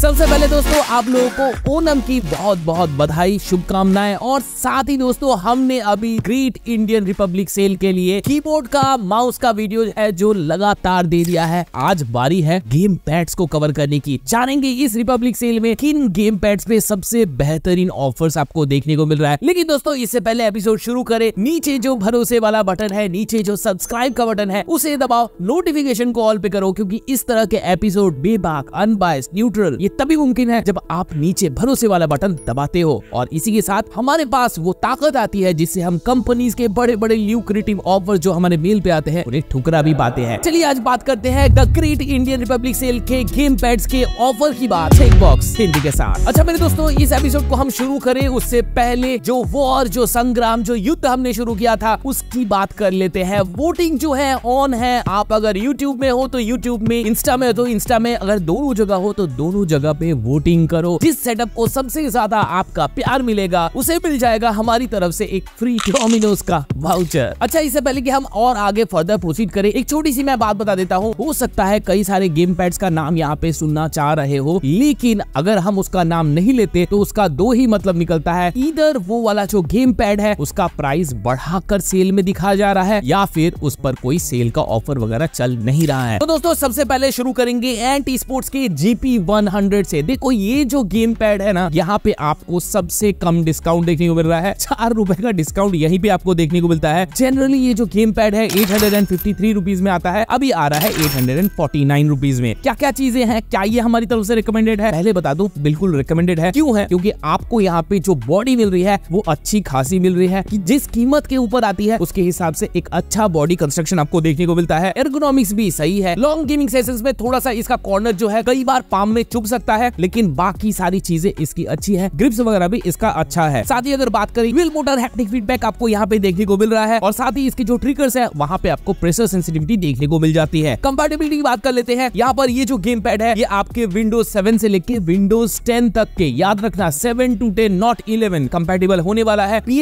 सबसे पहले दोस्तों आप लोगों को ओनम की बहुत बहुत बधाई शुभकामनाएं और साथ ही दोस्तों हमने अभी ग्रेट इंडियन रिपब्लिक सेल के लिए कीबोर्ड का माउस का वीडियो है जो लगातार दे दिया है आज बारी है गेम पैड्स को कवर करने की जानेंगे इस रिपब्लिक सेल में किन गेम पैड्स पे सबसे बेहतरीन ऑफर्स आपको देखने को मिल रहा है लेकिन दोस्तों इससे पहले एपिसोड शुरू करे नीचे जो भरोसे वाला बटन है नीचे जो सब्सक्राइब का बटन है उसे दबाओ नोटिफिकेशन को ऑल पे करो क्योंकि इस तरह के एपिसोड बेबाक अनबायस न्यूट्रल ये तभी मुमकिन है जब आप नीचे भरोसे वाला बटन दबाते हो और इसी के साथ हमारे पास वो ताकत आती है जिससे हम कंपनीज के बड़े बड़े ल्यूक्रेटिव ऑफर जो हमारे मेल पे आते हैं उन्हें ठुकरा भी पाते हैं चलिए आज बात करते हैं the great Indian republic sale के गेम पैड के ऑफर की बात बॉक्स हिंदी के साथ अच्छा मेरे दोस्तों इस एपिसोड को हम शुरू करें उससे पहले जो वॉर जो संग्राम जो युद्ध हमने शुरू किया था उसकी बात कर लेते हैं वोटिंग जो है ऑन है आप अगर यूट्यूब में हो तो यूट्यूब में इंस्टा में हो तो इंस्टा में अगर दोनों जगह हो तो दोनों जगह जगह पे वोटिंग करो जिस सेटअप को सबसे ज्यादा आपका प्यार मिलेगा उसे मिल जाएगा हमारी तरफ से एक फ्री डोमिनोज का वाउचर अच्छा इससे पहले कि हम और आगे फर्दर प्रोसीड करें एक छोटी सी मैं बात बता देता हूँ हो सकता है कई सारे गेम पैड्स का नाम यहाँ पे सुनना चाह रहे हो लेकिन अगर हम उसका नाम नहीं लेते तो उसका दो ही मतलब निकलता है इधर वो वाला जो गेम पैड है उसका प्राइस बढ़ाकर सेल में दिखा जा रहा है या फिर उस पर कोई सेल का ऑफर वगैरह चल नहीं रहा है तो दोस्तों सबसे पहले शुरू करेंगे एंटी स्पोर्ट्स के जीपी वन हंड्रेड से देखो ये जो गेम पैड है ना यहाँ पे आपको सबसे कम डिस्काउंट देखने को मिल रहा है चार रुपए का डिस्काउंट यही पे आपको देखने को मिलता है जनरली ये जो गेम पैड है eight hundred and fifty three rupees में आता है अभी आ रहा है eight hundred and forty nine rupees में क्या क्या चीजें हैं क्या ये हमारी तरफ से रिकमेंडेड है पहले बता दो बिल्कुल रिकमेंडेड है क्यों है क्योंकि आपको यहाँ पे जो बॉडी मिल रही है वो अच्छी खासी मिल रही है कि जिस कीमत के ऊपर आती है उसके हिसाब से एक अच्छा बॉडी कंस्ट्रक्शन आपको देखने को मिलता है एर्गोनॉमिक्स भी सही है लॉन्ग गेमिंग सेशन में थोड़ा सा इसका कॉर्नर जो है कई बार पाम में चुप सकता सकता है लेकिन बाकी सारी चीजें इसकी अच्छी है ग्रिप्स वगैरह भी इसका अच्छा है साथ ही अगर बात करें व्हील मोटर हैप्टिक फीडबैक आपको यहाँ पे देखने को मिल रहा है और साथ ही इसके जो ट्रिकर्स है वहाँ पे आपको प्रेशर सेंसिटिविटी देखने को मिल जाती है कंपेटेबिलिटी की बात कर लेते हैं यहाँ पर ये जो गेम पैड है ये आपके विंडोज सेवन से लेके विंडोज टेन तक के याद रखना seven to ten not eleven compatible होने वाला है पी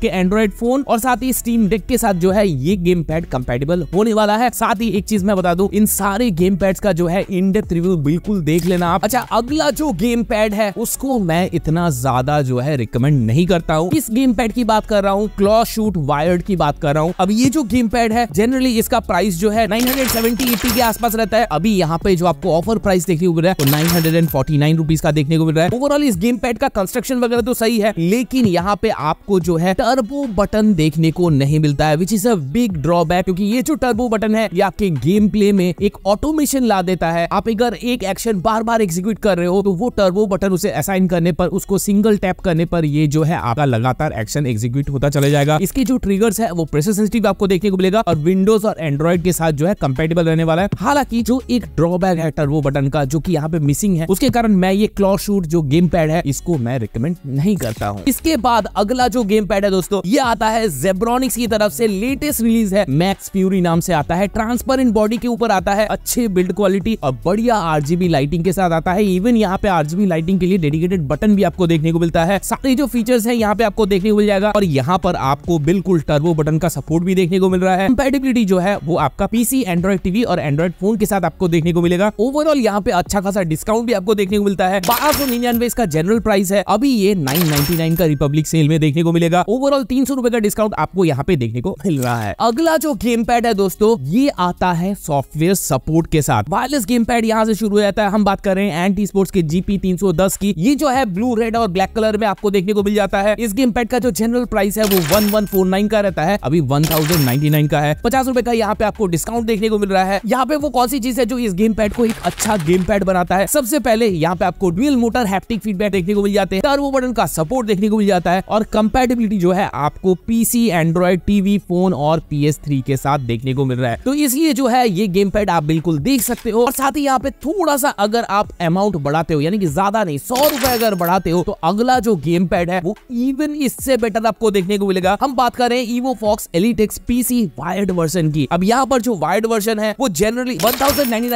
के एंड्रॉइड फोन और साथ ही स्टीम डेक के साथ जो है ये गेम पैड कम्पेटेबल होने वाला है साथ ही एक चीज मैं बता दू इन सारे गेम पैड का जो है इन रिव्यू बिल्कुल देख लेना आप अच्छा अगला जो गेम पैड है उसको मैं इतना ज्यादा जो है रिकमेंड नहीं करता हूँ इस गेम पैड की बात कर रहा हूँ क्लॉ शूट वायर्ड की बात कर रहा हूँ अब ये जो गेम पैड है जनरली इसका प्राइस जो है नाइन हंड्रेड के आसपास रहता है अभी यहाँ पे जो आपको ऑफर प्राइस देखने को मिल रहा है तो नाइन हंड्रेड का देखने को मिल रहा है ओवरऑल इस गेम पैड का कंस्ट्रक्शन वगैरह तो सही है लेकिन यहाँ पे आपको जो है टर्बो बटन देखने को नहीं मिलता है which is a big drawback क्योंकि ये जो टर्बो बटन है ये आपके गेम प्ले में एक ऑटोमेशन ला देता है आप अगर एक एक्शन बार बार एग्जीक्यूट कर रहे हो तो वो टर्बो बटन उसे असाइन करने पर उसको सिंगल टैप करने पर ये जो है आपका लगातार एक्शन एग्जीक्यूट होता चला जाएगा इसके जो ट्रिगर्स है वो प्रेशर सेंसिटिव आपको देखने को मिलेगा और विंडोज और एंड्रॉइड के साथ जो है कंपेटेबल रहने वाला है हालांकि जो एक ड्रॉबैक है टर्बो बटन का जो की यहाँ पे मिसिंग है उसके कारण मैं ये क्लॉ शूट जो गेम पैड है इसको मैं रिकमेंड नहीं करता हूँ इसके बाद अगला जो गेम पैड है दोस्तों ये आता है जेब्रॉनिक्स की तरफ से लेटेस्ट रिलीज है मैक्स प्यूरी नाम से आता है ट्रांसपेरेंट बॉडी के ऊपर आता है अच्छे बिल्ड क्वालिटी और बढ़िया आरजीबी लाइटिंग के साथ आता है इवन यहाँ पे आरजीबी लाइटिंग के लिए डेडिकेटेड बटन भी आपको देखने को मिलता है सारे जो फीचर्स है यहाँ पे आपको देखने को मिल जाएगा और यहाँ पर आपको बिल्कुल टर्बो बटन का सपोर्ट भी देखने को मिल रहा है कंपेटेबिलिटी जो है वो आपका पीसी एंड्रॉइड टीवी और एंड्रॉइड फोन के साथ आपको देखने को मिलेगा ओवरऑल यहाँ पे अच्छा खासा डिस्काउंट भी आपको देखने को मिलता है बारह सौ निन्यानवे इसका जनरल प्राइस है अभी ये नाइन नाइनटी नाइन का रिपब्लिक सेल में देखने को मिलेगा ओवरऑल तीन सौ रुपए का डिस्काउंट आपको यहाँ पे देखने को मिल रहा है अगला जो गेम पैड है दोस्तों ये आता है सॉफ्टवेयर सपोर्ट के साथ वायरलेस गेम पैड यहाँ से शुरू हो जाता है हम बात करें रहे हैं एंटी स्पोर्ट्स के जीपी 310 की ये जो है ब्लू रेड और ब्लैक कलर में आपको देखने को मिल जाता है इस गेम पैड का जो जनरल प्राइस है वो 1149 का रहता है अभी 1099 का है पचास रुपए का यहाँ पे आपको डिस्काउंट देखने को मिल रहा है यहाँ पे वो कौन सी चीज है जो इस गेम पैड को एक अच्छा गेम पैड बनाता है सबसे पहले यहाँ पे आपको डुअल मोटर हैप्टिक फीडबैक देखने को मिल जाते हैं टर्बो बटन का सपोर्ट देखने को मिल जाता है और कंपेटेबिलिटी जो है आपको पीसी एंड्रॉइड टीवी फोन और पी के साथ देखने को मिल रहा है तो इसलिए जो है ये गेम पैड आप बिल्कुल देख सकते हो और साथ ही यहाँ पे थोड़ा सा अगर आप अमाउंट बढ़ाते हो यानी कि ज्यादा नहीं सौ रुपए अगर बढ़ाते हो तो अगला जो गेम पैड है वो इवन इससे बेटर आपको देखने को मिलेगा हम बात कर रहे हैं EvoFox Elite X PC wired version की अब यहाँ पर जो वायर्ड वर्जन है वो जनरली वन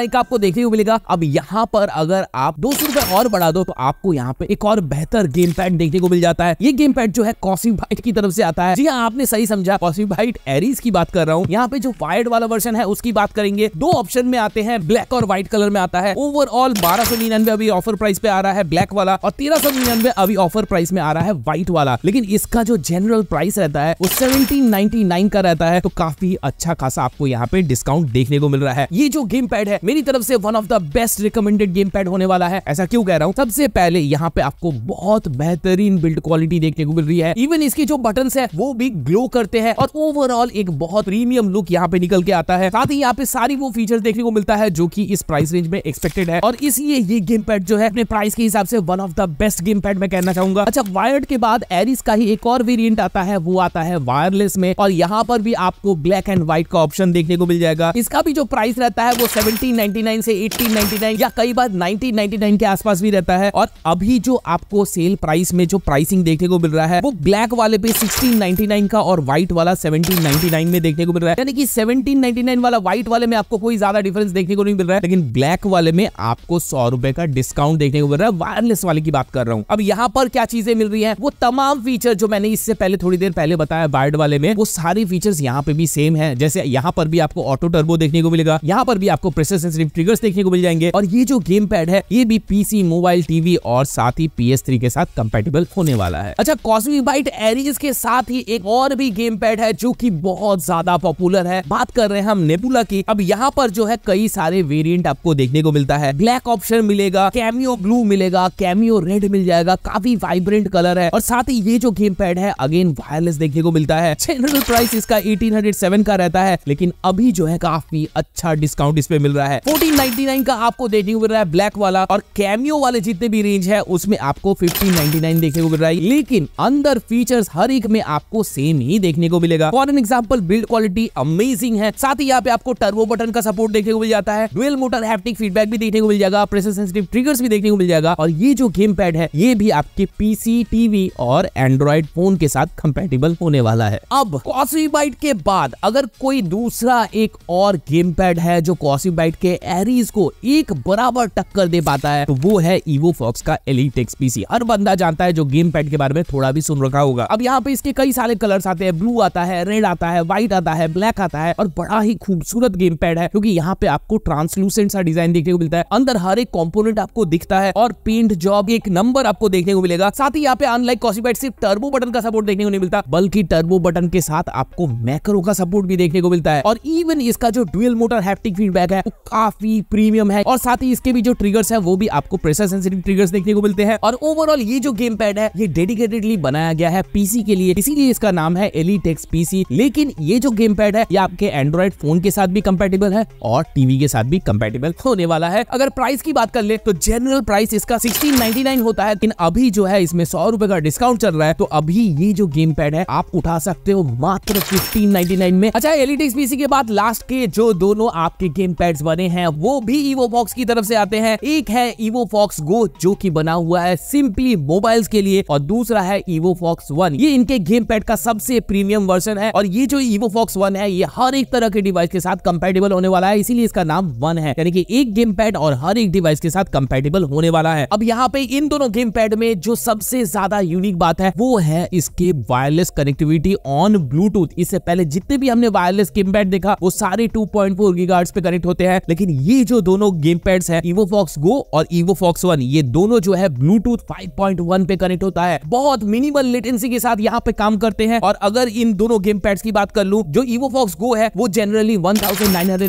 का आपको देखने को मिलेगा अब यहाँ पर अगर आप दो और बढ़ा दो तो आपको यहाँ पे एक और बेहतर गेम पैड देखने को मिल जाता है ये गेम पैड जो है कॉसिंग बाइट की तरफ से आता है जी हाँ आपने सही समझा कॉसिंग बाइट एरीज की बात कर रहा हूँ यहाँ पे जो वायर्ड वाला वर्जन है उसकी बात करेंगे दो ऑप्शन में आते हैं ब्लैक और व्हाइट कलर में आता है ओवरऑल बारह सौ निन्यानवे अभी ऑफर प्राइस पे आ रहा है ब्लैक वाला और तेरह सौ निन्यानवे अभी ऑफर प्राइस में आ रहा है व्हाइट वाला लेकिन इसका जो जनरल प्राइस रहता है वो सेवेंटीन नाइनटी नाइन का रहता है तो काफी अच्छा खासा आपको यहाँ पे डिस्काउंट देखने को मिल रहा है ये जो गेम पैड है मेरी तरफ से one of the best recommended gamepad होने वाला है ऐसा क्यों कह रहा हूँ सबसे पहले यहाँ पे आपको बहुत बेहतरीन बिल्ड क्वालिटी देखने को मिल रही है इवन इसके जो बटन है वो भी ग्लो करते हैं और ओवरऑल एक बहुत प्रीमियम लुक यहाँ पे निकल के आता है साथ ही यहाँ पे सारी वो फीचर देखने को मिलता है जो की इस प्राइस रेंज में एक्सपेक्टेड है और इसलिए लिए ये गेम पैड जो है अपने प्राइस के हिसाब से one of the best gamepad मैं कहना चाहूंगा अच्छा वायर्ड के बाद एरिस का ही एक और वेरियंट आता है वो आता है वायरलेस में और यहाँ पर भी आपको ब्लैक एंड व्हाइट का ऑप्शन देखने को मिल जाएगा इसका भी जो प्राइस रहता है वो सेवनटीन से एटीन या कई बार नाइनटीन के आसपास भी रहता है और अभी जो आपको सेल प्राइस में जो प्राइसिंग देखने को मिल रहा है वो ब्लैक वाले पे सिक्सटीन का और व्हाइट वाला सेवेंटीन में देखने को मिल रहा है यानी कि सेवनटीन वाला व्हाइट वाले में आपको कोई ज्यादा डिफरेंस देखने को नहीं मिल रहा है लेकिन ब्लैक वाले में आपको सौ सौ रुपए का डिस्काउंट देखने को मिल रहा है वायरलेस वाले की बात कर रहा हूँ अब यहाँ पर क्या चीजें मिल रही है वो तमाम फीचर जो मैंने इससे पहले थोड़ी देर पहले बताया बार्ड वाले में वो सारी फीचर्स यहाँ पे भी सेम है जैसे यहाँ पर भी आपको ऑटो टर्बो देखने को मिलेगा यहाँ पर भी आपको प्रेसर सेंसिटिव ट्रिगर्स देखने को मिल जाएंगे और ये जो गेम पैड है ये भी पीसी मोबाइल टीवी और साथ ही पी थ्री के साथ कंपेटेबल होने वाला है अच्छा कॉस्मिक बाइट एरीज के साथ ही एक और भी गेम पैड है जो की बहुत ज्यादा पॉपुलर है बात कर रहे हैं हम नेपुला की अब यहाँ पर जो है कई सारे वेरियंट आपको देखने को मिलता है ब्लैक ऑप्शन पैटर्न मिलेगा कैमियो ब्लू मिलेगा कैमियो रेड मिल जाएगा काफी वाइब्रेंट कलर है और साथ ही ये जो गेम पैड है अगेन वायरलेस देखने को मिलता है जनरल प्राइस इसका एटीन oh का रहता है लेकिन अभी जो है काफी अच्छा डिस्काउंट इस पे मिल रहा है फोर्टीन का आपको देखने को मिल रहा है ब्लैक वाला और कैमियो वाले जितने भी रेंज है उसमें आपको फिफ्टीन देखने को मिल रहा है लेकिन अंदर फीचर हर एक में आपको सेम ही देखने को मिलेगा for an example build quality amazing है साथ ही यहाँ पे आपको टर्बो बटन का सपोर्ट देखने को मिल जाता है डुअल मोटर हैप्टिक फीडबैक भी देखने को मिल जाएगा प्रेशर सेंसिटिव ट्रिगर्स भी देखने को मिल जाएगा और ये जो गेम पैड है ये भी आपके पीसी टीवी और एंड्रॉइड फोन के साथ कंपेटेबल होने वाला है अब कॉसी बाइट के बाद अगर कोई दूसरा एक और गेम पैड है जो कॉसी बाइट के एरीज को एक बराबर टक्कर दे पाता है तो वो है इवो फॉक्स का एलिट एक्स पीसी हर बंदा जानता है जो गेम पैड के बारे में थोड़ा भी सुन रखा होगा अब यहाँ पे इसके कई सारे कलर्स आते हैं ब्लू आता है रेड आता है व्हाइट आता है ब्लैक आता है और बड़ा ही खूबसूरत गेम पैड है क्योंकि यहाँ पे आपको ट्रांसलूसेंट सा डिजाइन देखने को मिलता है अंदर हर एक कॉम्पोनेंट आपको दिखता है और पेंट जॉब एक नंबर आपको देखने को मिलेगा साथ ही यहाँ पे अनलाइक कॉसीपैट सिर्फ टर्बो बटन का सपोर्ट देखने को नहीं मिलता बल्कि टर्बो बटन के साथ आपको मैक्रो का सपोर्ट भी देखने को मिलता है और इवन इसका जो डुअल मोटर हैप्टिक फीडबैक है वो काफी प्रीमियम है और साथ ही इसके भी जो ट्रिगर्स है वो भी आपको प्रेशर सेंसिटिव ट्रिगर्स देखने को मिलते हैं और ओवरऑल ये जो गेम पैड है ये डेडिकेटेडली बनाया गया है पीसी के लिए इसीलिए इसका नाम है एलिटेक्स पीसी लेकिन ये जो गेम पैड है ये आपके एंड्रॉइड फोन के साथ भी कंपेटेबल है और टीवी के साथ भी कंपेटेबल होने वाला है अगर प्राइस की बात कर ले तो जनरल प्राइस इसका सिक्सटीन होता है लेकिन अभी जो है इसमें सौ रुपए का डिस्काउंट चल रहा है तो अभी ये जो गेम पैड है आप उठा सकते हो मात्र फिफ्टीन में अच्छा एलईडी पीसी e के बाद लास्ट के जो दोनों आपके गेम पैड बने हैं वो भी ईवो फॉक्स की तरफ से आते हैं एक है ईवो फॉक्स गो जो की बना हुआ है सिंपली मोबाइल के लिए और दूसरा है ईवो फॉक्स वन ये इनके गेम पैड का सबसे प्रीमियम वर्जन है और ये जो ईवो फॉक्स वन है ये हर एक तरह के डिवाइस के साथ कंपेटेबल होने वाला है इसीलिए इसका नाम वन है यानी कि एक गेम पैड और हर एक डिवाइस डिवाइस के साथ कंपेटेबल होने वाला है अब यहाँ पे इन दोनों गेम पैड में जो सबसे ज्यादा यूनिक बात है वो है इसके वायरलेस कनेक्टिविटी ऑन ब्लूटूथ इससे पहले जितने भी हमने वायरलेस गेम पैड देखा वो सारे टू पॉइंट फोर पे कनेक्ट होते हैं लेकिन ये जो दोनों गेम पैड है इवो फॉक्स गो और इवो फॉक्स वन ये दोनों जो है ब्लूटूथ फाइव पे कनेक्ट होता है बहुत मिनिमल लेटेंसी के साथ यहाँ पे काम करते हैं और अगर इन दोनों गेम पैड की बात कर लू जो इवो फॉक्स गो है वो जनरली वन थाउजेंड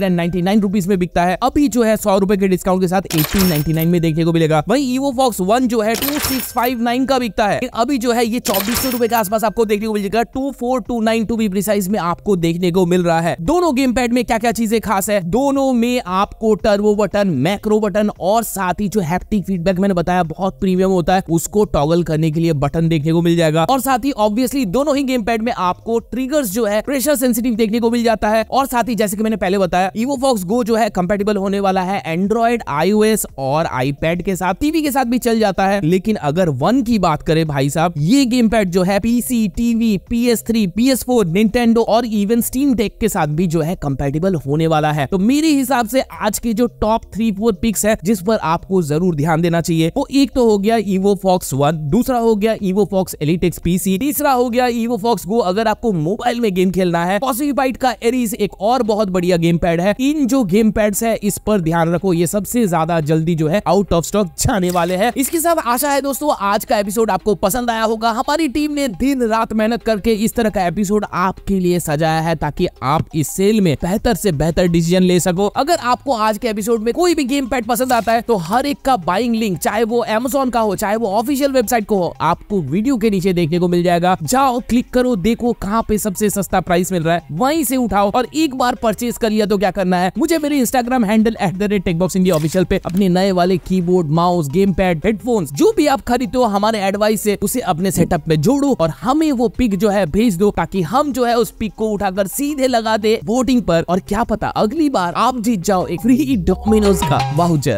में बिकता है अभी जो है सौ रुपए के डिस्काउंट के साथ 1699 में देखने को मिलेगा वही ईवो फॉक्स वन जो है टू सिक्स फाइव नाइन का बिकता है अभी जो है ये चौबीस सौ रुपए के आसपास आपको देखने को मिलेगा two four two nine to be precise में आपको देखने को मिल रहा है दोनों गेम पैड में क्या क्या चीजें खास है दोनों में आपको टर्वो बटन मैक्रो बटन और साथ ही जो हैप्टिक फीडबैक मैंने बताया बहुत प्रीमियम होता है उसको टॉगल करने के लिए बटन देखने को मिल जाएगा और साथ ही ऑब्वियसली दोनों ही गेम पैड में आपको ट्रिगर्स जो है प्रेशर सेंसिटिव देखने को मिल जाता है और साथ ही जैसे कि मैंने पहले बताया ईवो फॉक्स गो जो है कंपेटेबल होने वाला है एंड्रॉइड आईओ एस और आईपैड के साथ टीवी के साथ भी चल जाता है लेकिन अगर वन की बात करें भाई साहब ये गेम पैड जो है PC TV P S three P S four Nintendo और इवन स्टीम टेक के साथ भी जो है कंपेटेबल होने वाला है तो मेरे हिसाब से आज के जो टॉप थ्री फोर पिक्स है जिस पर आपको जरूर ध्यान देना चाहिए वो एक तो हो गया इवो फॉक्स वन दूसरा हो गया इवो फॉक्स एलिटेक्स पीसी तीसरा हो गया इवो फॉक्स गो अगर आपको मोबाइल में गेम खेलना है पॉसिबाइट का एरीज एक और बहुत बढ़िया गेम पैड है इन जो गेम पैड है इस पर ध्यान रखो ये सबसे ज्यादा जल्दी जो है आउट ऑफ स्टॉक जाने वाले हैं इसके साथ आशा है दोस्तों आज का एपिसोड आपको पसंद आया होगा हमारी टीम ने दिन रात मेहनत करके इस तरह का एपिसोड आपके लिए सजाया है ताकि आप इस सेल में बेहतर से बेहतर डिसीजन ले सको अगर आपको आज के एपिसोड में कोई भी गेम पैड पसंद आता है तो हर एक का बाइंग लिंक चाहे वो एमेजोन का हो चाहे वो ऑफिशियल वेबसाइट को हो आपको वीडियो के नीचे देखने को मिल जाएगा जाओ क्लिक करो देखो कहाँ पे सबसे सस्ता प्राइस मिल रहा है वहीं से उठाओ और एक बार परचेज कर लिया तो क्या करना है मुझे मेरे Instagram handle at the rate Techbox India official पे अपने अपने नए वाले keyboard mouse gamepad headphones जो भी आप खरीदते हो हमारे एडवाइस से उसे अपने सेटअप में जोड़ो और हमें वो पिक जो है भेज दो ताकि हम जो है उस पिक को उठाकर सीधे लगा दे वोटिंग पर और क्या पता अगली बार आप जीत जाओ एक फ्री डोमिनोज का वाहुजर